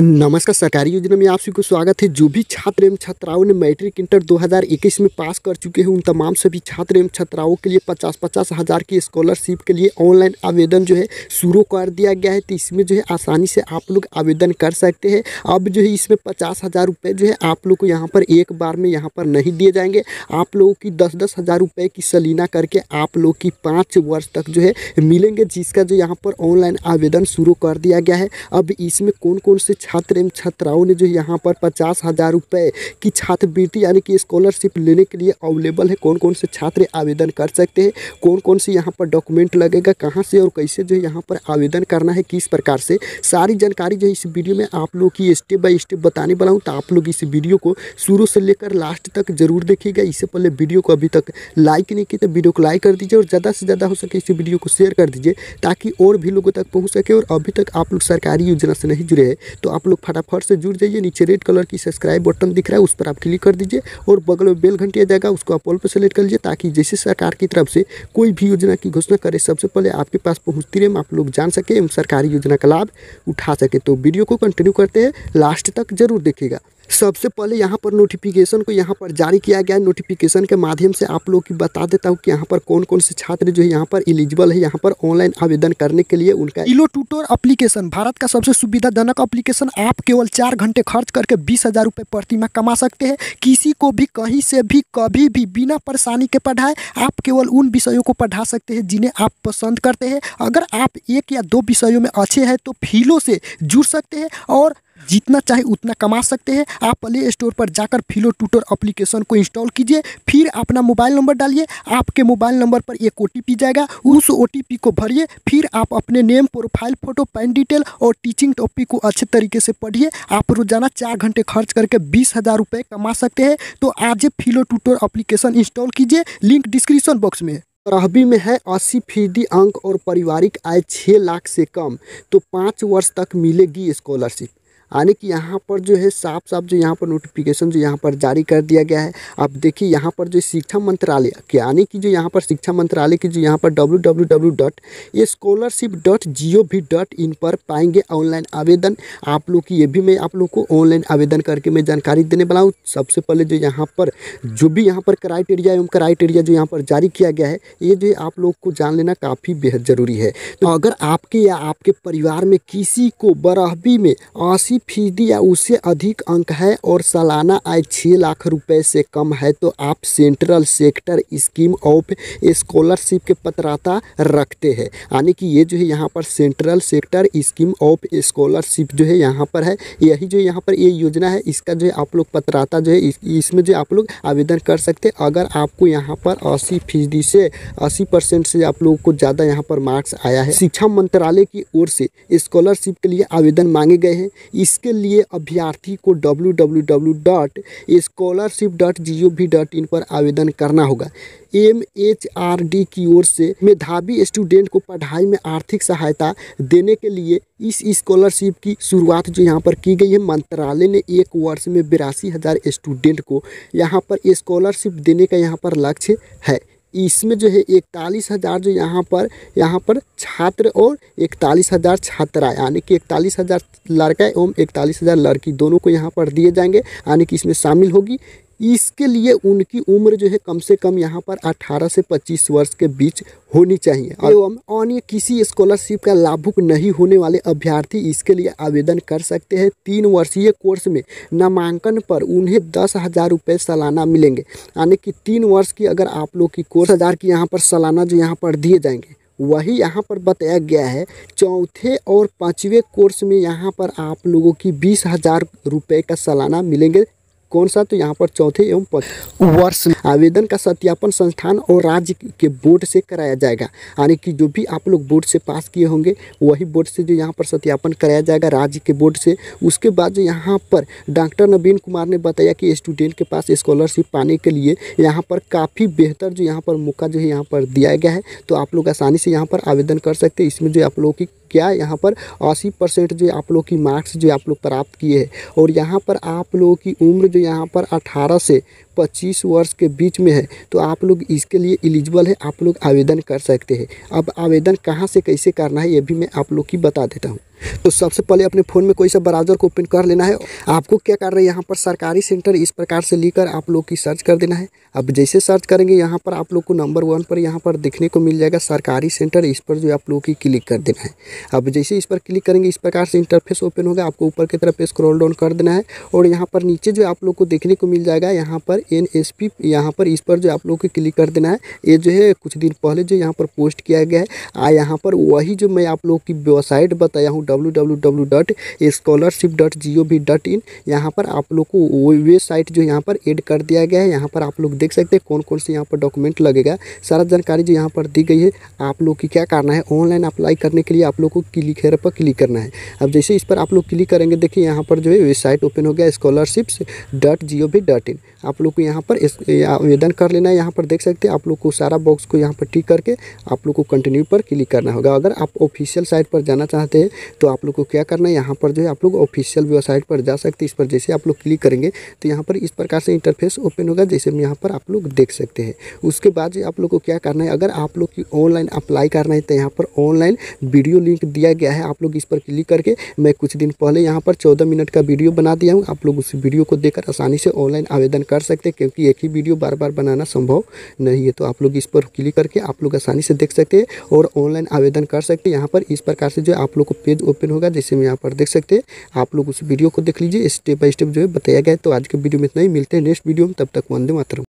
नमस्कार सरकारी योजना में आप सभी को स्वागत है जो भी छात्र एवं छात्राओं ने मैट्रिक इंटर 2021 में पास कर चुके हैं उन तमाम सभी छात्र एवं छात्राओं के लिए पचास पचास हज़ार की स्कॉलरशिप के लिए ऑनलाइन आवेदन जो है शुरू कर दिया गया है तो इसमें जो है आसानी से आप लोग आवेदन कर सकते हैं अब जो है इसमें पचास हज़ार रुपये जो है आप लोग को यहाँ पर एक बार में यहाँ पर नहीं दिए जाएंगे आप लोगों की दस दस हज़ार रुपये की सलीना करके आप लोग की पाँच वर्ष तक जो है मिलेंगे जिसका जो यहाँ पर ऑनलाइन आवेदन शुरू कर दिया गया है अब इसमें कौन कौन से छात्र एवं छात्राओं ने जो यहाँ पर पचास हज़ार रुपये की छात्रवृत्ति यानी कि स्कॉलरशिप लेने के लिए अवेलेबल है कौन कौन से छात्र आवेदन कर सकते हैं कौन कौन से यहाँ पर डॉक्यूमेंट लगेगा कहाँ से और कैसे जो यहाँ पर आवेदन करना है किस प्रकार से सारी जानकारी जो इस वीडियो में आप लोग की स्टेप बाय स्टेप बताने वाला हूँ तो आप लोग इस वीडियो को शुरू से लेकर लास्ट तक जरूर देखिएगा इससे पहले वीडियो को अभी तक लाइक नहीं किया तो वीडियो को लाइक कर दीजिए और ज़्यादा से ज़्यादा हो सके इस वीडियो को शेयर कर दीजिए ताकि और भी लोगों तक पहुँच सके और अभी तक आप लोग सरकारी योजना से नहीं जुड़े हैं तो तो आप लोग फटाफट से जुड़ जाइए नीचे रेड कलर की सब्सक्राइब बटन दिख रहा है उस पर आप क्लिक कर दीजिए और बगल में बेल घंटी आ जाएगा उसको आप ऑल पर सेलेक्ट कर लीजिए ताकि जैसे सरकार की तरफ से कोई भी योजना की घोषणा करे सबसे पहले आपके पास पहुँचती रहे आप लोग जान सके एवं सरकारी योजना का लाभ उठा सके तो वीडियो को कंटिन्यू करते हैं लास्ट तक जरूर देखेगा सबसे पहले यहाँ पर नोटिफिकेशन को यहाँ पर जारी किया गया है नोटिफिकेशन के माध्यम से आप लोग की बता देता हूँ कि यहाँ पर कौन कौन से छात्र जो है यहाँ पर एलिजिबल है यहाँ पर ऑनलाइन आवेदन करने के लिए उनका इलो टूटोर अप्लीकेशन भारत का सबसे सुविधाजनक अप्लीकेशन आप केवल चार घंटे खर्च करके बीस हज़ार रुपये प्रतिमा कमा सकते हैं किसी को भी कहीं से भी कभी भी बिना परेशानी के पढ़ाए आप केवल उन विषयों को पढ़ा सकते हैं जिन्हें आप पसंद करते हैं अगर आप एक या दो विषयों में अच्छे हैं तो फीलों से जुड़ सकते हैं और जितना चाहे उतना कमा सकते हैं आप प्ले स्टोर पर जाकर फिलो ट्यूटर अप्लीकेशन को इंस्टॉल कीजिए फिर अपना मोबाइल नंबर डालिए आपके मोबाइल नंबर पर एक ओ जाएगा उस ओ को भरिए फिर आप अपने name profile photo PAN detail और टीचिंग टॉपिक को अच्छे तरीके से पढ़िए आप रोजाना चार घंटे खर्च करके बीस हज़ार रुपये कमा सकते हैं तो आज फिलो ट्यूटर अप्लीकेशन इंस्टॉल कीजिए लिंक डिस्क्रिप्शन बॉक्स में रहबी में है अस्सी फीसदी अंक और पारिवारिक आय छः लाख से कम तो पाँच वर्ष तक मिलेगी स्कॉलरशिप यानी कि यहाँ पर जो है साफ साफ जो यहाँ पर नोटिफिकेशन जो यहाँ पर जारी कर दिया गया है आप देखिए यहाँ पर जो शिक्षा मंत्रालय यानी कि जो यहाँ पर शिक्षा मंत्रालय की जो यहाँ पर W W W dot scholarship dot G O V dot in पर पाएंगे ऑनलाइन आवेदन आप लोग की ये भी मैं आप लोग को ऑनलाइन आवेदन करके मैं जानकारी देने वाला हूँ सबसे पहले जो यहाँ पर जो भी यहाँ पर क्राइटेरिया एवं क्राइटेरिया जो यहाँ पर जारी किया गया है ये जो आप लोग को जान लेना काफ़ी बेहद ज़रूरी है तो अगर आपके या आपके परिवार में किसी को बरहबी में अस्सी यदि फीसदी या उससे अधिक अंक है और सालाना आय छः लाख रुपए से कम है तो आप central sector scheme of scholarship के पत्राता रखते हैं यानी कि ये जो है यहाँ पर central sector scheme of scholarship जो है यहाँ पर है यही जो यहाँ पर ये योजना है इसका जो है आप लोग पत्राता जो है इस, इसमें जो आप लोग आवेदन कर सकते अगर आपको यहाँ पर अस्सी फीसदी से अस्सी परसेंट से आप लोगों को ज़्यादा यहाँ पर मार्क्स आया है शिक्षा मंत्रालय की ओर से स्कॉलरशिप के लिए आवेदन मांगे गए हैं इसके लिए अभ्यर्थी को W W W dot scholarship dot G O V dot in पर आवेदन करना होगा एम एच आर डी की ओर से मेधावी स्टूडेंट को पढ़ाई में आर्थिक सहायता देने के लिए इस स्कॉलरशिप की शुरुआत जो यहाँ पर की गई है मंत्रालय ने एक वर्ष में बिरासी हज़ार स्टूडेंट को यहाँ पर स्कॉलरशिप देने का यहाँ पर लक्ष्य है इसमें जो है इकतालीस हज़ार जो यहाँ पर यहाँ पर छात्र और इकतालीस हज़ार छात्रा यानी कि इकतालीस हज़ार लड़का एवं इकतालीस हज़ार लड़की दोनों को यहाँ पर दिए जाएंगे यानी कि इसमें शामिल होगी इसके लिए उनकी उम्र जो है कम से कम यहाँ पर 18 से 25 वर्ष के बीच होनी चाहिए एवं अन्य किसी स्कॉलरशिप का लाभुक नहीं होने वाले अभ्यर्थी इसके लिए आवेदन कर सकते हैं तीन वर्षीय कोर्स में नामांकन पर उन्हें दस हज़ार रुपये सालाना मिलेंगे यानी कि तीन वर्ष की अगर आप लोग की कोर्स हज़ार की यहाँ पर सालाना जो यहाँ पर दिए जाएंगे वही यहाँ पर बताया गया है चौथे और पाँचवें कोर्स में यहाँ पर आप लोगों की बीस हज़ार रुपये का सालाना मिलेंगे कौन सा तो यहाँ पर चौथे एवं वर्ष आवेदन का सत्यापन संस्थान और राज्य के बोर्ड से कराया जाएगा यानी कि जो भी आप लोग बोर्ड से पास किए होंगे वही बोर्ड से जो यहाँ पर सत्यापन कराया जाएगा राज्य के बोर्ड से उसके बाद जो यहाँ पर डॉक्टर नवीन कुमार ने बताया कि स्टूडेंट के पास स्कॉलरशिप पाने के लिए यहाँ पर काफ़ी बेहतर जो यहाँ पर मौका जो है यहाँ पर दिया गया है तो आप लोग आसानी से यहाँ पर आवेदन कर सकते हैं इसमें जो आप लोगों की क्या यहाँ पर अस्सी परसेंट जो आप लोग की मार्क्स जो आप लोग प्राप्त किए हैं और यहाँ पर आप लोगों की उम्र जो यहाँ पर अठारह से पच्चीस वर्ष के बीच में है तो आप लोग इसके लिए इलिजिबल है आप लोग आवेदन कर सकते हैं अब आवेदन कहाँ से कैसे करना है ये भी मैं आप लोग की बता देता हूँ तो सबसे पहले अपने फ़ोन में कोई सा ब्राउज़र को ओपन कर लेना है आपको क्या कर रहा है यहाँ पर सरकारी सेंटर इस प्रकार से लेकर आप लोग की सर्च कर देना है अब जैसे सर्च करेंगे यहाँ पर आप लोग को नंबर वन पर यहाँ पर देखने को मिल जाएगा सरकारी सेंटर इस पर जो आप लोग की क्लिक कर देना है अब जैसे इस पर क्लिक करेंगे इस प्रकार से इंटरफेस ओपन होगा आपको ऊपर की तरफ स्क्रॉल डाउन कर देना है और यहाँ पर नीचे जो आप लोग को देखने को मिल जाएगा यहाँ पर एन एस पी यहाँ पर इस पर जो आप लोग को क्लिक कर देना है ये जो है कुछ दिन पहले जो यहाँ पर पोस्ट किया गया है आ यहाँ पर वही जो मैं आप लोग की वेबसाइट बताया हूँ W W W dot scholarship dot G O V dot in यहाँ पर आप लोग को वो वेबसाइट जो यहाँ पर एड कर दिया गया है यहाँ पर आप लोग देख सकते हैं कौन कौन से यहाँ पर डॉक्यूमेंट लगेगा सारा जानकारी जो यहाँ पर दी गई है आप लोग की क्या करना है ऑनलाइन अप्लाई करने के लिए आप लोग को क्लिक हेर पर क्लिक करना है अब जैसे इस पर आप लोग क्लिक करेंगे देखिए यहाँ पर जो है वेबसाइट ओपन हो गया scholarships dot G O V dot in आप लोग को यहाँ पर इस आवेदन कर लेना है यहाँ पर देख सकते हैं आप लोग को सारा बॉक्स को यहाँ पर टिक करके आप लोग को कंटिन्यू पर क्लिक करना होगा अगर आप ऑफिशियल साइट पर जाना चाहते हैं तो आप लोग को क्या करना है यहाँ पर जो है आप लोग ऑफिशियल वेबसाइट पर जा सकते हैं इस पर जैसे आप लोग क्लिक करेंगे तो यहाँ पर इस प्रकार से इंटरफेस ओपन होगा जैसे हम यहाँ पर आप लोग देख सकते हैं उसके बाद आप लोग को क्या करना है अगर आप लोग की ऑनलाइन अप्लाई करना है तो यहाँ पर ऑनलाइन वीडियो लिंक दिया गया है आप लोग इस पर क्लिक करके मैं कुछ दिन पहले यहाँ पर चौदह मिनट का वीडियो बना दिया हूँ आप लोग उस वीडियो को देखकर आसानी से ऑनलाइन आवेदन कर सकते हैं सकते हैं क्योंकि एक ही वीडियो बार बार बनाना संभव नहीं है तो आप लोग इस पर क्लिक करके आप लोग आसानी से देख सकते हैं और ऑनलाइन आवेदन कर सकते हैं यहाँ पर इस प्रकार से जो आप लोग को पेज ओपन होगा जैसे मैं यहाँ पर देख सकते हैं आप लोग उस वीडियो को देख लीजिए स्टेप बाय स्टेप जो है बताया गया तो आज के वीडियो में इतना ही मिलते हैं नेक्स्ट वीडियो में तब तक वंदे मातरम